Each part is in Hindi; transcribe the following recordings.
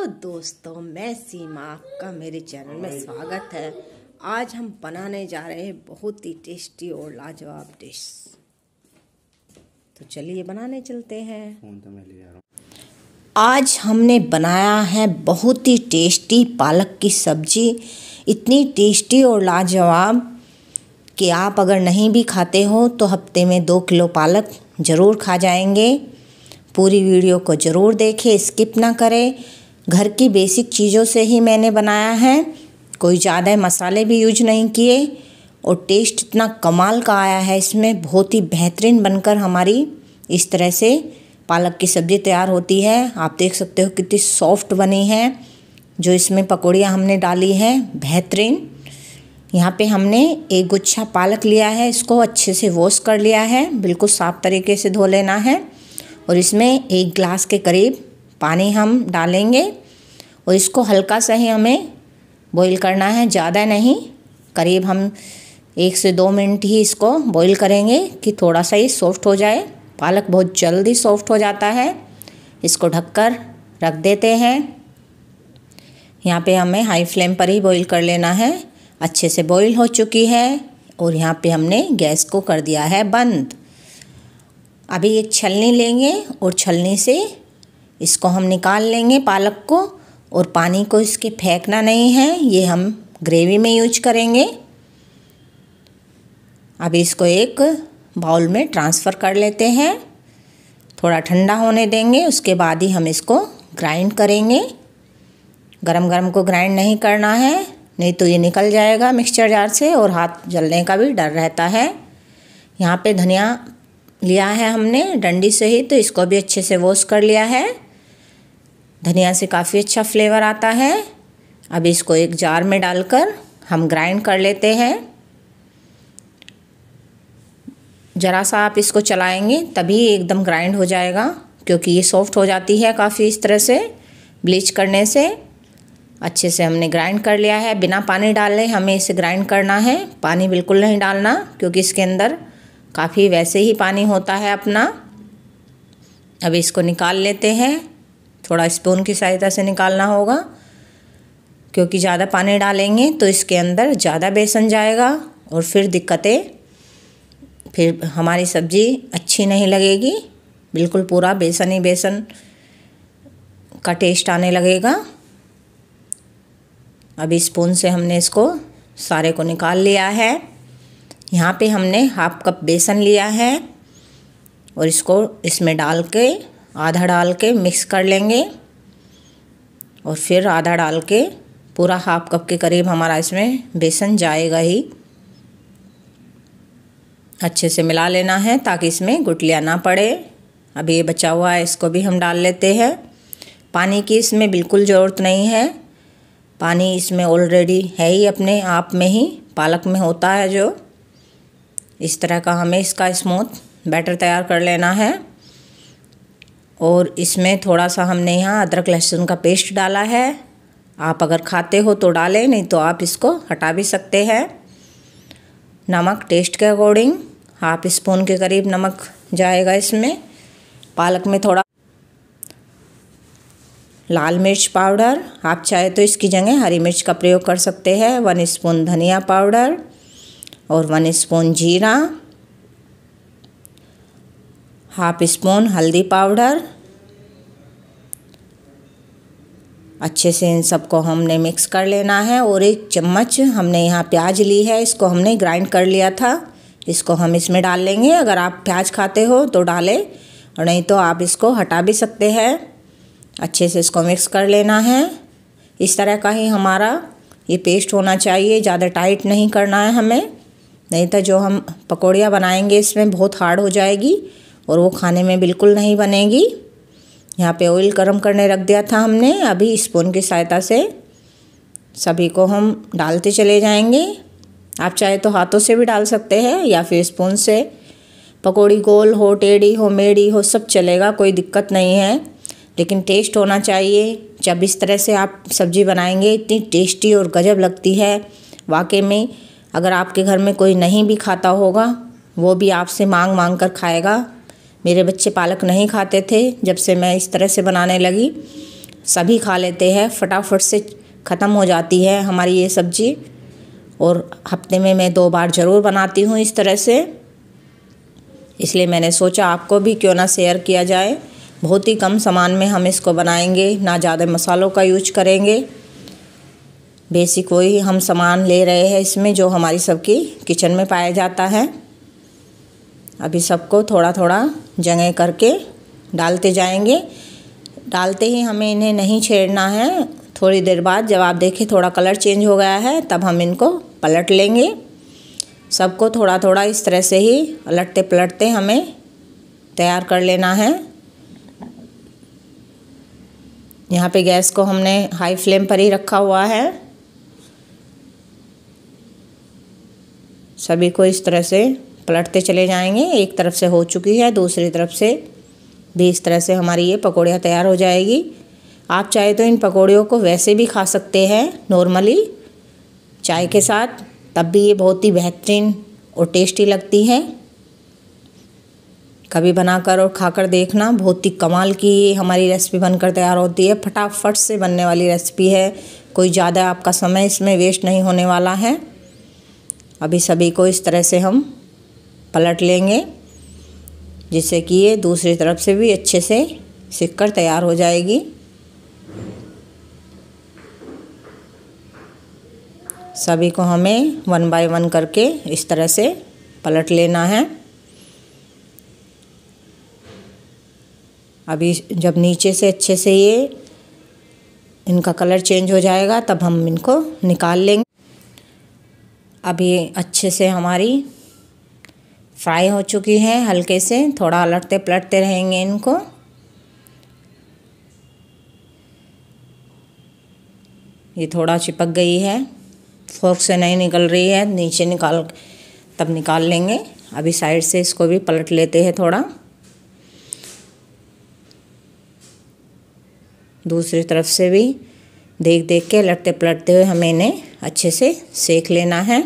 हेलो दोस्तों मैं सीमा आपका मेरे चैनल में स्वागत है आज हम बनाने जा रहे हैं बहुत ही टेस्टी और लाजवाब डिश तो चलिए बनाने चलते हैं तो आज हमने बनाया है बहुत ही टेस्टी पालक की सब्जी इतनी टेस्टी और लाजवाब कि आप अगर नहीं भी खाते हो तो हफ्ते में दो किलो पालक ज़रूर खा जाएंगे पूरी वीडियो को ज़रूर देखें स्किप ना करें घर की बेसिक चीज़ों से ही मैंने बनाया है कोई ज़्यादा मसाले भी यूज नहीं किए और टेस्ट इतना कमाल का आया है इसमें बहुत ही बेहतरीन बनकर हमारी इस तरह से पालक की सब्ज़ी तैयार होती है आप देख सकते हो कितनी सॉफ्ट बनी है जो इसमें पकौड़ियाँ हमने डाली हैं बेहतरीन यहाँ पे हमने एक गुच्छा पालक लिया है इसको अच्छे से वॉश कर लिया है बिल्कुल साफ तरीके से धो लेना है और इसमें एक ग्लास के करीब पानी हम डालेंगे और इसको हल्का सा ही हमें बॉईल करना है ज़्यादा नहीं करीब हम एक से दो मिनट ही इसको बॉईल करेंगे कि थोड़ा सा ही सॉफ्ट हो जाए पालक बहुत जल्दी सॉफ्ट हो जाता है इसको ढककर रख देते हैं यहाँ पे हमें हाई फ्लेम पर ही बॉईल कर लेना है अच्छे से बॉईल हो चुकी है और यहाँ पे हमने गैस को कर दिया है बंद अभी एक छलनी लेंगे और छलनी से इसको हम निकाल लेंगे पालक को और पानी को इसके फेंकना नहीं है ये हम ग्रेवी में यूज करेंगे अब इसको एक बाउल में ट्रांसफ़र कर लेते हैं थोड़ा ठंडा होने देंगे उसके बाद ही हम इसको ग्राइंड करेंगे गरम गरम को ग्राइंड नहीं करना है नहीं तो ये निकल जाएगा मिक्सचर जार से और हाथ जलने का भी डर रहता है यहाँ पे धनिया लिया है हमने डंडी से ही तो इसको भी अच्छे से वॉश कर लिया है धनिया से काफ़ी अच्छा फ्लेवर आता है अब इसको एक जार में डालकर हम ग्राइंड कर लेते हैं ज़रा सा आप इसको चलाएंगे तभी एकदम ग्राइंड हो जाएगा क्योंकि ये सॉफ्ट हो जाती है काफ़ी इस तरह से ब्लीच करने से अच्छे से हमने ग्राइंड कर लिया है बिना पानी डाले हमें इसे ग्राइंड करना है पानी बिल्कुल नहीं डालना क्योंकि इसके अंदर काफ़ी वैसे ही पानी होता है अपना अब इसको निकाल लेते हैं थोड़ा स्पून की सहायता से निकालना होगा क्योंकि ज़्यादा पानी डालेंगे तो इसके अंदर ज़्यादा बेसन जाएगा और फिर दिक्कतें फिर हमारी सब्ज़ी अच्छी नहीं लगेगी बिल्कुल पूरा बेसन ही बेसन का टेस्ट आने लगेगा अभी स्पून से हमने इसको सारे को निकाल लिया है यहाँ पे हमने हाफ कप बेसन लिया है और इसको इसमें डाल के आधा डाल के मिक्स कर लेंगे और फिर आधा डाल के पूरा हाफ कप के करीब हमारा इसमें बेसन जाएगा ही अच्छे से मिला लेना है ताकि इसमें गुटलियाँ ना पड़े अभी ये बचा हुआ है इसको भी हम डाल लेते हैं पानी की इसमें बिल्कुल ज़रूरत नहीं है पानी इसमें ऑलरेडी है ही अपने आप में ही पालक में होता है जो इस तरह का हमें इसका स्मूथ बैटर तैयार कर लेना है और इसमें थोड़ा सा हमने यहाँ अदरक लहसुन का पेस्ट डाला है आप अगर खाते हो तो डालें नहीं तो आप इसको हटा भी सकते हैं नमक टेस्ट के अकॉर्डिंग हाफ स्पून के करीब नमक जाएगा इसमें पालक में थोड़ा लाल मिर्च पाउडर आप चाहे तो इसकी जगह हरी मिर्च का प्रयोग कर सकते हैं वन स्पून धनिया पाउडर और वन स्पून जीरा हाफ स्पून हल्दी पाउडर अच्छे से इन सबको हमने मिक्स कर लेना है और एक चम्मच हमने यहाँ प्याज ली है इसको हमने ग्राइंड कर लिया था इसको हम इसमें डाल लेंगे अगर आप प्याज खाते हो तो डालें और नहीं तो आप इसको हटा भी सकते हैं अच्छे से इसको मिक्स कर लेना है इस तरह का ही हमारा ये पेस्ट होना चाहिए ज़्यादा टाइट नहीं करना है हमें नहीं तो जो हम पकौड़ियाँ बनाएंगे इसमें बहुत हार्ड हो जाएगी और वो खाने में बिल्कुल नहीं बनेगी यहाँ पे ऑयल गर्म करने रख दिया था हमने अभी स्पून की सहायता से सभी को हम डालते चले जाएंगे आप चाहे तो हाथों से भी डाल सकते हैं या फिर स्पून से पकौड़ी गोल हो टेढ़ी हो मेढ़ी हो सब चलेगा कोई दिक्कत नहीं है लेकिन टेस्ट होना चाहिए जब इस तरह से आप सब्ज़ी बनाएंगे इतनी टेस्टी और गजब लगती है वाकई में अगर आपके घर में कोई नहीं भी खाता होगा वो भी आपसे मांग मांग कर खाएगा मेरे बच्चे पालक नहीं खाते थे जब से मैं इस तरह से बनाने लगी सभी खा लेते हैं फटाफट से ख़त्म हो जाती है हमारी ये सब्ज़ी और हफ्ते में मैं दो बार ज़रूर बनाती हूँ इस तरह से इसलिए मैंने सोचा आपको भी क्यों ना शेयर किया जाए बहुत ही कम सामान में हम इसको बनाएंगे ना ज़्यादा मसालों का यूज करेंगे बेसिक वही हम सामान ले रहे हैं इसमें जो हमारी सबकी किचन में पाया जाता है अभी सबको थोड़ा थोड़ा जगह करके डालते जाएंगे डालते ही हमें इन्हें नहीं छेड़ना है थोड़ी देर बाद जब आप देखें थोड़ा कलर चेंज हो गया है तब हम इनको पलट लेंगे सबको थोड़ा थोड़ा इस तरह से ही पलटते पलटते हमें तैयार कर लेना है यहाँ पे गैस को हमने हाई फ्लेम पर ही रखा हुआ है सभी को इस तरह से पलटते चले जाएंगे एक तरफ से हो चुकी है दूसरी तरफ से भी इस तरह से हमारी ये पकौड़ियाँ तैयार हो जाएगी आप चाहे तो इन पकौड़ियों को वैसे भी खा सकते हैं नॉर्मली चाय के साथ तब भी ये बहुत ही बेहतरीन और टेस्टी लगती है कभी बनाकर और खाकर देखना बहुत ही कमाल की हमारी रेसिपी बनकर तैयार होती है फटाफट से बनने वाली रेसिपी है कोई ज़्यादा आपका समय इसमें वेस्ट नहीं होने वाला है अभी सभी को इस तरह से हम पलट लेंगे जिससे कि ये दूसरी तरफ से भी अच्छे से सिककर तैयार हो जाएगी सभी को हमें वन बाय वन करके इस तरह से पलट लेना है अभी जब नीचे से अच्छे से ये इनका कलर चेंज हो जाएगा तब हम इनको निकाल लेंगे अभी अच्छे से हमारी फ्राई हो चुकी है हल्के से थोड़ा अलटते पलटते रहेंगे इनको ये थोड़ा चिपक गई है फोर्क से नहीं निकल रही है नीचे निकाल तब निकाल लेंगे अभी साइड से इसको भी पलट लेते हैं थोड़ा दूसरी तरफ से भी देख देख के लटते पलटते हुए हमें इन्हें अच्छे से सेक लेना है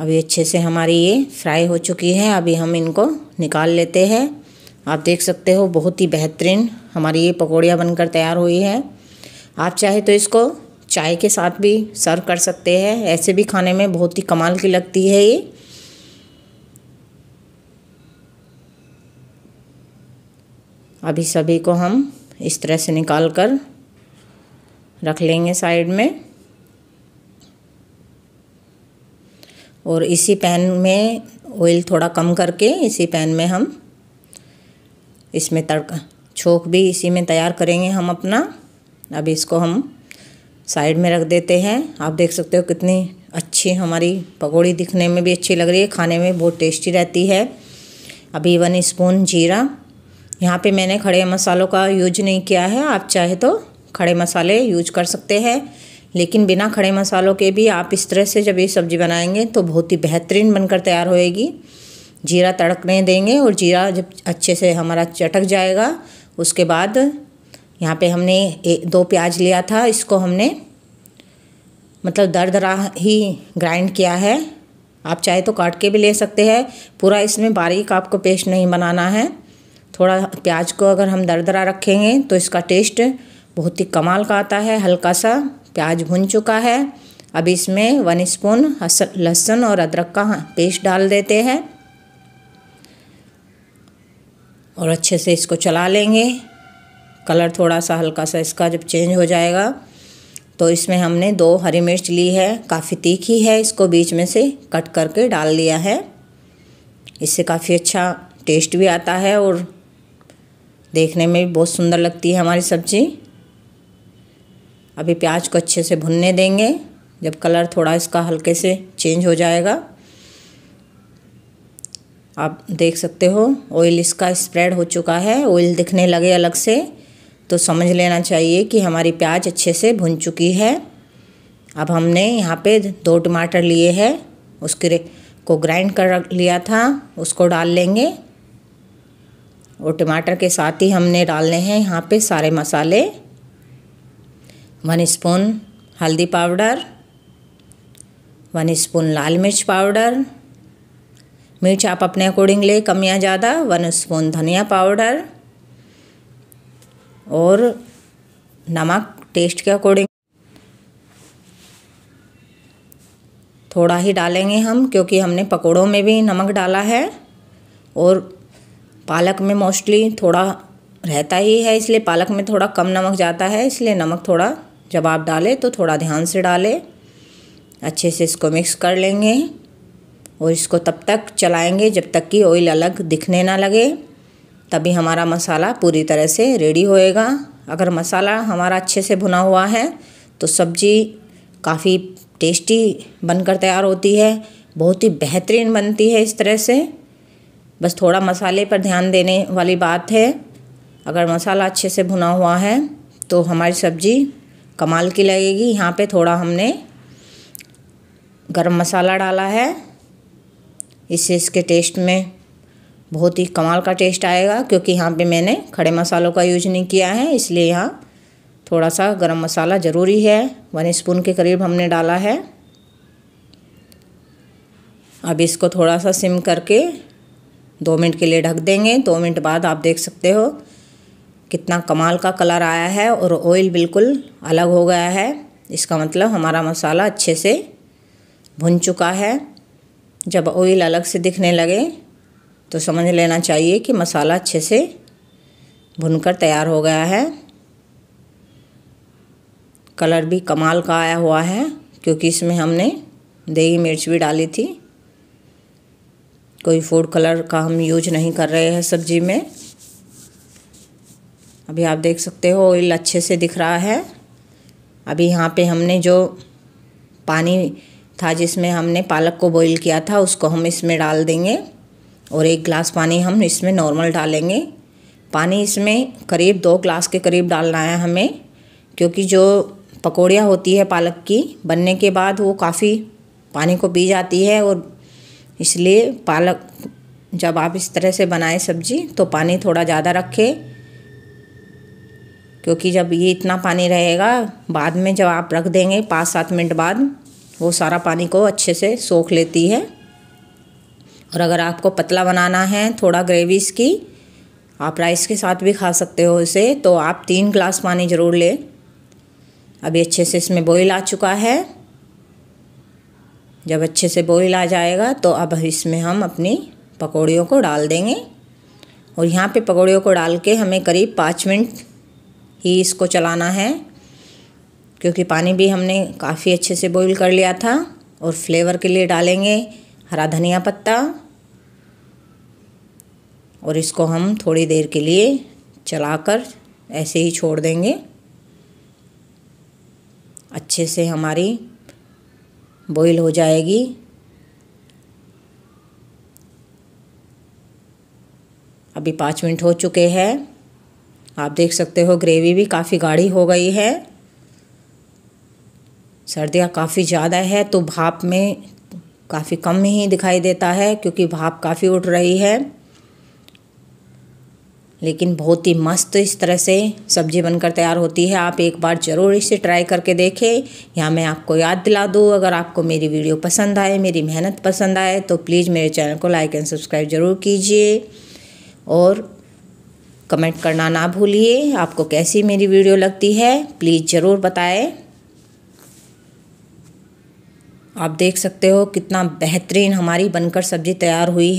अभी अच्छे से हमारी ये फ्राई हो चुकी है अभी हम इनको निकाल लेते हैं आप देख सकते हो बहुत ही बेहतरीन हमारी ये पकौड़ियाँ बनकर तैयार हुई है आप चाहे तो इसको चाय के साथ भी सर्व कर सकते हैं ऐसे भी खाने में बहुत ही कमाल की लगती है ये अभी सभी को हम इस तरह से निकाल कर रख लेंगे साइड में और इसी पैन में ऑयल थोड़ा कम करके इसी पैन में हम इसमें तड़का छोंक भी इसी में तैयार करेंगे हम अपना अब इसको हम साइड में रख देते हैं आप देख सकते हो कितनी अच्छी हमारी पकौड़ी दिखने में भी अच्छी लग रही है खाने में बहुत टेस्टी रहती है अभी वन स्पून जीरा यहाँ पे मैंने खड़े मसालों का यूज नहीं किया है आप चाहे तो खड़े मसाले यूज कर सकते हैं लेकिन बिना खड़े मसालों के भी आप इस तरह से जब ये सब्ज़ी बनाएंगे तो बहुत ही बेहतरीन बनकर तैयार होएगी जीरा तड़कने देंगे और जीरा जब अच्छे से हमारा चटक जाएगा उसके बाद यहाँ पे हमने एक दो प्याज लिया था इसको हमने मतलब दर दरा ही ग्राइंड किया है आप चाहे तो काट के भी ले सकते हैं पूरा इसमें बारीक आपको पेस्ट नहीं बनाना है थोड़ा प्याज को अगर हम दर दरा रखेंगे तो इसका टेस्ट बहुत ही कमाल का आता है हल्का सा प्याज भुन चुका है अब इसमें वन स्पून लहसुन और अदरक का पेस्ट डाल देते हैं और अच्छे से इसको चला लेंगे कलर थोड़ा सा हल्का सा इसका जब चेंज हो जाएगा तो इसमें हमने दो हरी मिर्च ली है काफ़ी तीखी है इसको बीच में से कट करके डाल दिया है इससे काफ़ी अच्छा टेस्ट भी आता है और देखने में भी बहुत सुंदर लगती है हमारी सब्ज़ी अभी प्याज को अच्छे से भुनने देंगे जब कलर थोड़ा इसका हल्के से चेंज हो जाएगा आप देख सकते हो ऑयल इसका स्प्रेड हो चुका है ऑयल दिखने लगे अलग से तो समझ लेना चाहिए कि हमारी प्याज अच्छे से भुन चुकी है अब हमने यहाँ पे दो टमाटर लिए हैं उसके को ग्राइंड कर लिया था उसको डाल लेंगे और टमाटर के साथ ही हमने डालने हैं यहाँ पे सारे मसाले वन स्पून हल्दी पाउडर वन स्पून लाल मिर्च पाउडर मिर्च आप अपने अकॉर्डिंग ले कम या ज़्यादा वन स्पून धनिया पाउडर और नमक टेस्ट के अकॉर्डिंग थोड़ा ही डालेंगे हम क्योंकि हमने पकौड़ों में भी नमक डाला है और पालक में मोस्टली थोड़ा रहता ही है इसलिए पालक में थोड़ा कम नमक जाता है इसलिए नमक थोड़ा जब आप डालें तो थोड़ा ध्यान से डालें अच्छे से इसको मिक्स कर लेंगे और इसको तब तक चलाएंगे जब तक कि ऑयल अलग दिखने ना लगे तभी हमारा मसाला पूरी तरह से रेडी होएगा अगर मसाला हमारा अच्छे से भुना हुआ है तो सब्ज़ी काफ़ी टेस्टी बनकर तैयार होती है बहुत ही बेहतरीन बनती है इस तरह से बस थोड़ा मसाले पर ध्यान देने वाली बात है अगर मसाला अच्छे से भुना हुआ है तो हमारी सब्ज़ी कमाल की लगेगी यहाँ पे थोड़ा हमने गरम मसाला डाला है इससे इसके टेस्ट में बहुत ही कमाल का टेस्ट आएगा क्योंकि यहाँ पे मैंने खड़े मसालों का यूज नहीं किया है इसलिए यहाँ थोड़ा सा गरम मसाला ज़रूरी है वन स्पून के करीब हमने डाला है अब इसको थोड़ा सा सिम करके दो मिनट के लिए ढक देंगे दो मिनट बाद आप देख सकते हो कितना कमाल का कलर आया है और ऑयल बिल्कुल अलग हो गया है इसका मतलब हमारा मसाला अच्छे से भुन चुका है जब ऑयल अलग से दिखने लगे तो समझ लेना चाहिए कि मसाला अच्छे से भुनकर तैयार हो गया है कलर भी कमाल का आया हुआ है क्योंकि इसमें हमने दही मिर्च भी डाली थी कोई फूड कलर का हम यूज नहीं कर रहे हैं सब्जी में अभी आप देख सकते हो ऑयल अच्छे से दिख रहा है अभी यहाँ पे हमने जो पानी था जिसमें हमने पालक को बॉईल किया था उसको हम इसमें डाल देंगे और एक गिलास पानी हम इसमें नॉर्मल डालेंगे पानी इसमें करीब दो ग्लास के करीब डालना है हमें क्योंकि जो पकौड़ियाँ होती है पालक की बनने के बाद वो काफ़ी पानी को पी जाती है और इसलिए पालक जब आप इस तरह से बनाएं सब्जी तो पानी थोड़ा ज़्यादा रखें क्योंकि जब ये इतना पानी रहेगा बाद में जब आप रख देंगे पाँच सात मिनट बाद वो सारा पानी को अच्छे से सोख लेती है और अगर आपको पतला बनाना है थोड़ा ग्रेवीज़ की आप राइस के साथ भी खा सकते हो इसे तो आप तीन ग्लास पानी ज़रूर लें अभी अच्छे से इसमें बॉईल आ चुका है जब अच्छे से बॉईल आ जाएगा तो अब इसमें हम अपनी पकौड़ियों को डाल देंगे और यहाँ पे पकौड़ियों को डाल के हमें करीब पाँच मिनट ही इसको चलाना है क्योंकि पानी भी हमने काफ़ी अच्छे से बॉईल कर लिया था और फ्लेवर के लिए डालेंगे हरा धनिया पत्ता और इसको हम थोड़ी देर के लिए चलाकर ऐसे ही छोड़ देंगे अच्छे से हमारी बॉईल हो जाएगी अभी पाँच मिनट हो चुके हैं आप देख सकते हो ग्रेवी भी काफ़ी गाढ़ी हो गई है सर्दियाँ काफ़ी ज़्यादा है तो भाप में काफ़ी कम ही दिखाई देता है क्योंकि भाप काफ़ी उठ रही है लेकिन बहुत ही मस्त इस तरह से सब्जी बनकर तैयार होती है आप एक बार ज़रूर इसे ट्राई करके देखें या मैं आपको याद दिला दूँ अगर आपको मेरी वीडियो पसंद आए मेरी मेहनत पसंद आए तो प्लीज़ मेरे चैनल को लाइक एंड सब्सक्राइब ज़रूर कीजिए और कमेंट करना ना भूलिए आपको कैसी मेरी वीडियो लगती है प्लीज़ ज़रूर बताएं आप देख सकते हो कितना बेहतरीन हमारी बनकर सब्ज़ी तैयार हुई है